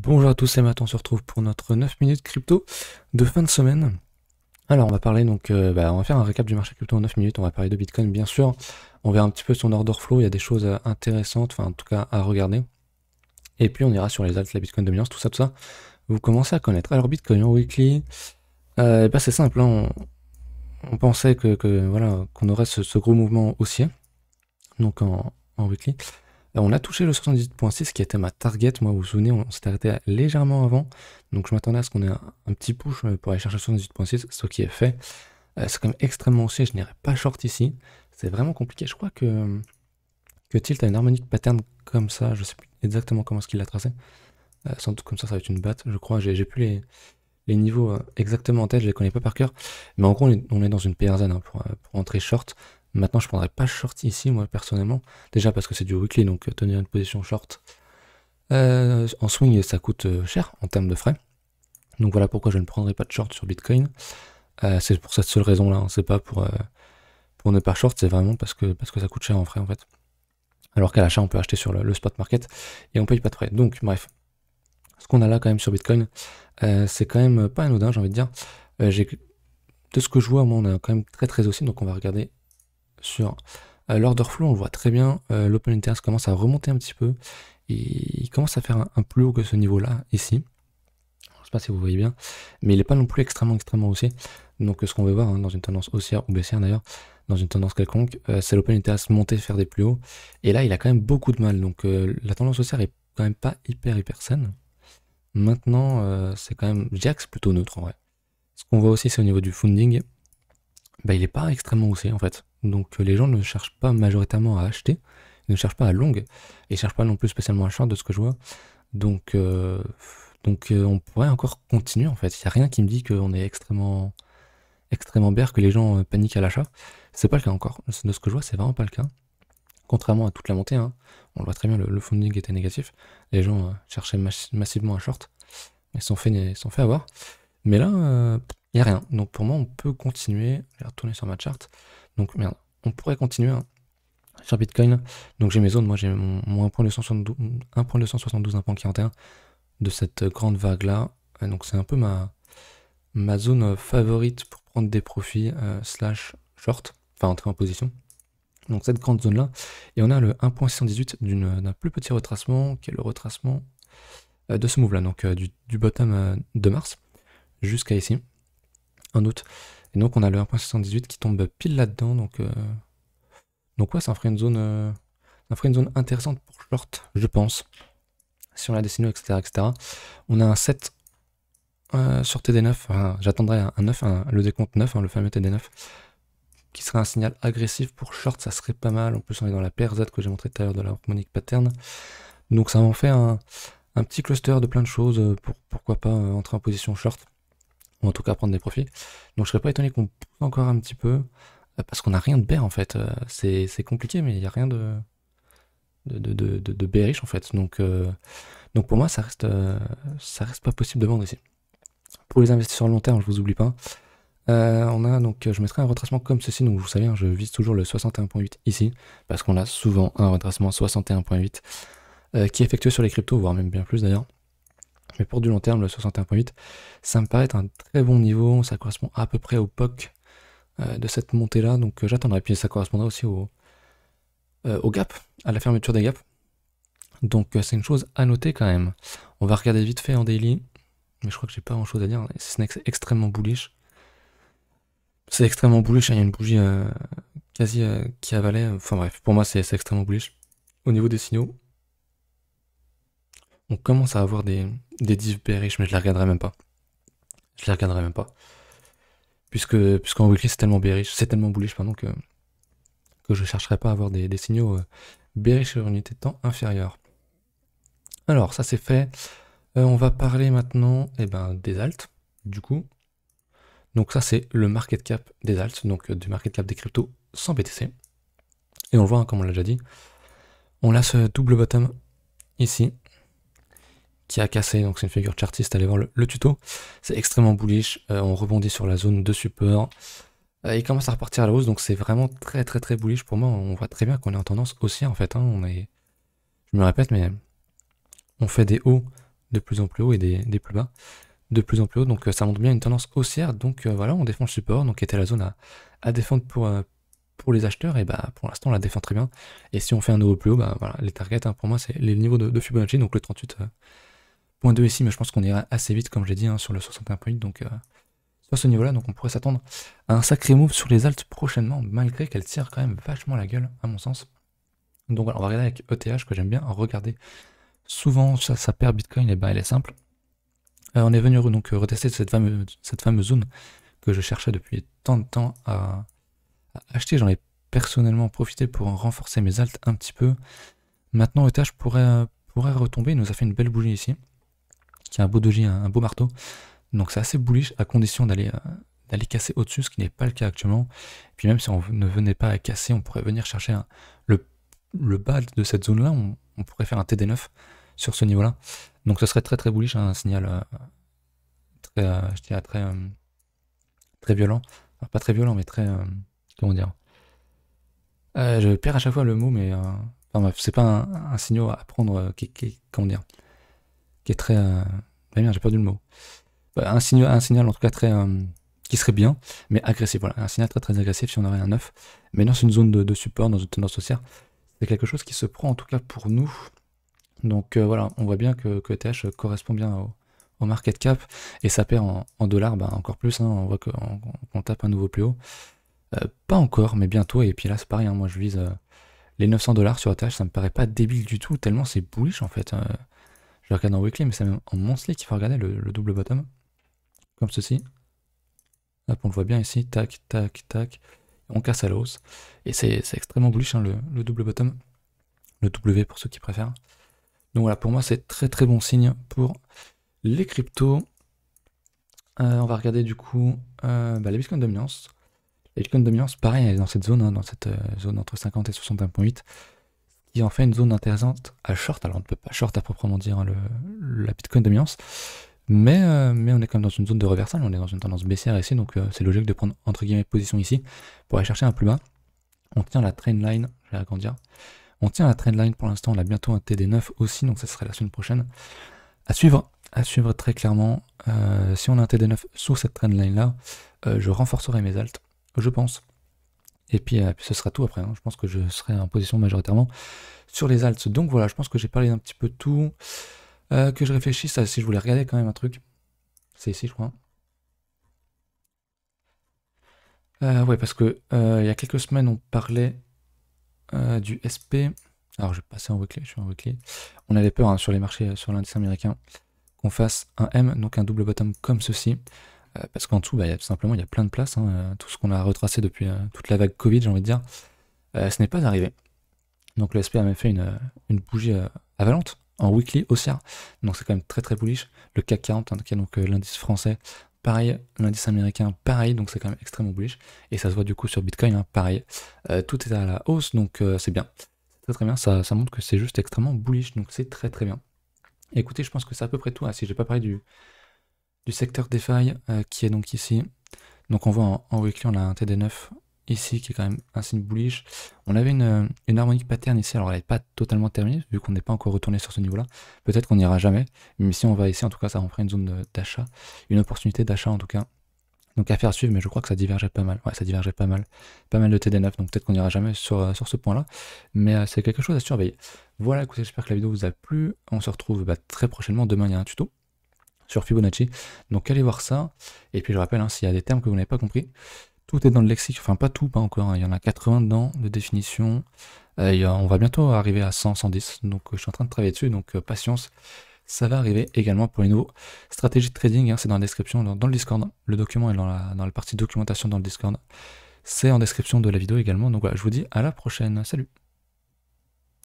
Bonjour à tous et maintenant on se retrouve pour notre 9 minutes crypto de fin de semaine. Alors on va parler donc, euh, bah, on va faire un récap du marché crypto en 9 minutes, on va parler de Bitcoin bien sûr, on verra un petit peu son order flow, il y a des choses euh, intéressantes, enfin en tout cas à regarder. Et puis on ira sur les altes, la Bitcoin dominance, tout ça, tout ça, vous commencez à connaître. Alors Bitcoin en weekly, euh, bah, c'est simple, hein. on, pensait que, voilà qu'on aurait ce, gros mouvement haussier, donc en weekly. Euh, on a touché le 78.6 qui était ma target, moi vous vous souvenez, on s'est arrêté légèrement avant, donc je m'attendais à ce qu'on ait un, petit push euh, pour aller chercher le 78.6, ce qui est fait. Euh, c'est quand même extrêmement haussier, je n'irai pas short ici, c'est vraiment compliqué, je crois que, que Tilt a une harmonique pattern comme ça, je sais plus exactement comment est-ce qu'il l'a tracé, sans doute comme ça ça va être une batte, je crois, j'ai plus les, niveaux exactement en tête, je les connais pas par cœur, mais en gros on est, dans une PRZ hein, pour, pour entrer short, Maintenant, je ne prendrai pas short ici, moi, personnellement. Déjà parce que c'est du weekly, donc euh, tenir une position short euh, en swing, ça coûte euh, cher en termes de frais. Donc voilà pourquoi je ne prendrai pas de short sur Bitcoin. c'est pour cette seule raison-là. Hein. C'est pas pour, pour ne pas short, c'est vraiment parce que, parce que ça coûte cher en frais, en fait. Alors qu'à l'achat, on peut acheter sur le, spot market et on paye pas de frais. Donc, bref, ce qu'on a là quand même sur Bitcoin, c'est quand même pas anodin, j'ai envie de dire. de ce que je vois, moi, on a quand même très très aussi, donc on va regarder sur euh, l'order flow, on voit très bien euh, l'open interest commence à remonter un petit peu et il commence à faire un, plus haut que ce niveau-là ici. Je sais pas si vous voyez bien, mais il n'est pas non plus extrêmement extrêmement haussier. Donc ce qu'on veut voir hein, dans une tendance haussière ou baissière d'ailleurs, dans une tendance quelconque, euh, c'est l'open interest monter faire des plus hauts. Et là, il a quand même beaucoup de mal. Donc la tendance haussière est quand même pas hyper hyper saine. Maintenant, c'est quand même Jax plutôt neutre en vrai. Ce qu'on voit aussi, c'est au niveau du funding. Bah, il n'est pas extrêmement haussé en fait. Donc les gens ne cherchent pas majoritairement à acheter, ils ne cherchent pas à longue, et ne cherchent pas non plus spécialement à short de ce que je vois. Donc, euh, donc euh, on pourrait encore continuer en fait. Il n'y a rien qui me dit qu'on est extrêmement extrêmement berre, que les gens euh, paniquent à l'achat. C'est pas le cas encore. De ce que je vois, c'est vraiment pas le cas. Contrairement à toute la montée, hein, on le voit très bien, le, funding était négatif. Les gens cherchaient massivement à short. Ils sont fait, sont fait avoir. Mais là, il n'y a rien. Donc pour moi, on peut continuer. Je vais retourner sur ma charte. Donc merde, on pourrait continuer hein, sur Bitcoin. Donc j'ai mes zones. Moi, j'ai mon, mon 1.272, 1.41 de cette grande vague-là. Euh, donc c'est un peu ma, ma zone euh, favorite pour prendre des profits euh, slash short, enfin entrer en position. Donc cette grande zone-là. Et on a le 1.618 d'un plus petit retracement, qui est le retracement de ce move-là, donc du, bottom de mars jusqu'à ici en août. Et donc on a le 1.78 qui tombe pile là-dedans. Donc, euh, donc ouais, ça ferait une zone, euh, ça ferait une zone intéressante pour short, je pense. si on la dessine etc., etc. On a un 7 euh, sur TD9. Enfin, J'attendrai un, 9, le décompte 9, hein, le fameux TD9, qui serait un signal agressif pour short. Ça serait pas mal. En plus, on est dans la PRZ que j'ai montré tout à l'heure de la harmonique pattern. Donc ça en fait un, un, petit cluster de plein de choses. Pour, pourquoi pas entrer en position short en tout cas prendre des profits. Donc je serais pas étonné qu'on pousse encore un petit peu, euh, parce qu'on n'a rien de bear en fait. Euh, c'est compliqué, mais il n'y a rien de, de, de, en fait. Donc, euh, donc pour moi, ça reste, ça reste pas possible de vendre ici. Pour les investisseurs long terme, je vous oublie pas. on a donc, je mettrai un retracement comme ceci. Donc, vous savez, hein, je vise toujours le 61.8 ici, parce qu'on a souvent un retracement 61.8 qui est effectué sur les cryptos, voire même bien plus d'ailleurs mais pour du long terme, le 61.8, ça me paraît être un très bon niveau, ça correspond à peu près au POC euh, de cette montée-là, donc j'attendrai, euh, j'attendrai, puis ça correspondra aussi euh, au, gap, à la fermeture des gaps. Donc c'est une chose à noter quand même. On va regarder vite fait en daily, mais je crois que j'ai pas grand chose à dire, si ce n'est c'est extrêmement bullish. C'est extrêmement bullish, hein. il y a une bougie quasi qui avalait, enfin bref, pour moi c'est extrêmement bullish. Au niveau des signaux, on commence à avoir des, des divs riches, mais je les regarderai même pas. Je les regarderai même pas. Puisque, puisqu'en weekly, c'est tellement bearish, c'est tellement bullish, que, que je chercherai pas à avoir des, signaux euh, sur une unité de temps inférieure. Alors, ça c'est fait. Euh, on va parler maintenant eh ben, des alts du coup. Donc ça, c'est le market cap des alts, donc euh, du market cap des cryptos sans BTC. Et on le voit, hein, comme on l'a déjà dit, on a ce double bottom ici, qui a cassé, donc c'est une figure chartiste, allez voir le, tuto. C'est extrêmement bullish, euh, on rebondit sur la zone de support. Euh, il commence à repartir à la hausse, donc c'est vraiment très très très bullish pour moi. On voit très bien qu'on est en tendance haussière en fait. Hein. on est, je me répète, mais on fait des hauts de plus en plus hauts et des, plus bas de plus en plus hauts. Donc euh, ça montre bien une tendance haussière. Donc voilà, on défend le support, donc qui était la zone à, défendre pour, pour les acheteurs, et bah pour l'instant on la défend très bien. Et si on fait un nouveau plus haut, bah voilà, les targets hein, pour moi c'est les niveaux de, de, Fibonacci, donc le 38 Point 2 ici, mais je pense qu'on ira assez vite, comme j'ai dit, hein, sur le 61.8. Donc, euh, sur ce niveau-là, donc on pourrait s'attendre à un sacré move sur les altes prochainement, malgré qu'elle tire quand même vachement la gueule, à mon sens. Donc on va regarder avec ETH, que j'aime bien regarder. Souvent, ça, ça perd Bitcoin, et ben elle est simple. Euh, on est venu donc euh, retester cette fameuse, zone que je cherchais depuis tant de temps à, acheter. J'en ai personnellement profité pour renforcer mes altes un petit peu. Maintenant, ETH pourrait, pourrait retomber. Il nous a fait une belle bougie ici qui a un beau doji, un, beau marteau. Donc c'est assez bullish à condition d'aller euh, d'aller casser au-dessus, ce qui n'est pas le cas actuellement. puis même si on ne venait pas à casser, on pourrait venir chercher le, le, bas de cette zone-là, on, pourrait faire un TD9 sur ce niveau-là. Donc ce serait très très bullish, hein, un signal euh, très, euh, très, très violent. pas très violent, mais très... comment dire Je perds à chaque fois le mot, mais... enfin bref, c'est pas un, signal à prendre qui, comment dire est très. bien, euh, j'ai perdu le mot. Euh, un signal, un signal en tout cas très. Euh, qui serait bien, mais agressif. Voilà, un signal très très agressif si on aurait un 9. Mais dans une zone de, support, dans une tendance haussière, c'est quelque chose qui se prend en tout cas pour nous. Donc voilà, on voit bien que, que correspond bien au, market cap et ça perd en, dollars bah, encore plus. Hein. on voit qu'on tape un nouveau plus haut. pas encore, mais bientôt. Et puis là, c'est pareil. Hein. moi, je vise les 900 dollars sur ETH. Ça me paraît pas débile du tout, tellement c'est bullish en fait. Je regarde en weekly, mais c'est en monthly qu'il faut regarder le, double bottom. Comme ceci. on le voit bien ici. Tac, tac, tac. On casse à la Et c'est extrêmement bullish hein, le, double bottom. Le W pour ceux qui préfèrent. Donc voilà, pour moi, c'est très très bon signe pour les cryptos. Euh, on va regarder du coup euh, bah, les Bitcoin dominance. Les dominance, pareil, elle est dans cette zone, hein, dans cette euh, zone entre 50 et 61.8. Enfin fait une zone intéressante à short. Alors on ne peut pas short à proprement dire hein, le, la Bitcoin dominance, mais, euh, mais on est quand même dans une zone de reversal, on est dans une tendance baissière ici, donc euh, c'est logique de prendre entre guillemets position ici pour aller chercher un plus bas. On tient la trend line, je vais agrandir. On tient la trend line pour l'instant, on a bientôt un TD9 aussi, donc ça serait la semaine prochaine. À suivre, à suivre très clairement. Euh, si on a un TD9 sous cette trend line là, je renforcerai mes altes, je pense. Et euh, puis, ce sera tout après. Hein. Je pense que je serai en position majoritairement sur les alts. Donc voilà, je pense que j'ai parlé un petit peu de tout. Euh, que je réfléchisse ah, si je voulais regarder quand même un truc. C'est ici, je crois. Euh, ouais, parce que il y a quelques semaines, on parlait du SP. Alors, je vais passer en weekly. Je suis en On avait peur hein, sur les marchés, sur l'indice américain, qu'on fasse un M, donc un double bottom comme ceci. Euh, parce qu'en dessous, bah, simplement, il y a plein de places. Hein, euh, tout ce qu'on a retracé depuis euh, toute la vague Covid, j'ai envie de dire, ce n'est pas arrivé. Donc le SP a même fait une, une bougie avalante en weekly haussière. Donc c'est quand même très très bullish. Le CAC 40, hein, qui est donc l'indice français, pareil, l'indice américain, pareil, donc c'est quand même extrêmement bullish. Et ça se voit du coup sur Bitcoin, hein, pareil. tout est à la hausse, donc c'est bien. Très très bien, ça, montre que c'est juste extrêmement bullish, donc c'est très très bien. écoutez, je pense que c'est à peu près tout. Ah, si j'ai pas parlé du, du secteur des failles euh, qui est donc ici. Donc on voit en, en, weekly, on a un TD9 ici qui est quand même un signe bullish. On avait euh, une, harmonique pattern ici, alors elle n'est pas totalement terminée vu qu'on n'est pas encore retourné sur ce niveau-là. Peut-être qu'on n'ira jamais, mais si on va ici, en tout cas, ça en une zone d'achat, une opportunité d'achat en tout cas. Donc à faire suivre, mais je crois que ça divergeait pas mal. Ouais, ça divergeait pas mal. Pas mal de TD9, donc peut-être qu'on n'ira jamais sur, euh, sur ce point-là. Mais c'est quelque chose à surveiller. Voilà, écoutez, j'espère que la vidéo vous a plu. On se retrouve bah, très prochainement. Demain, il y a un tuto sur Fibonacci. Donc allez voir ça. Et puis je rappelle, hein, s'il y a des termes que vous n'avez pas compris, tout est dans le lexique, enfin pas tout, pas encore, hein. il y en a 80 dedans de définition. Euh, on va bientôt arriver à 100, 110, donc je suis en train de travailler dessus, donc euh, patience. Ça va arriver également pour les nouveaux stratégies de trading, hein. c'est dans la description, dans, le Discord. Le document est dans la, dans la partie documentation dans le Discord. C'est en description de la vidéo également. Donc voilà, je vous dis à la prochaine. Salut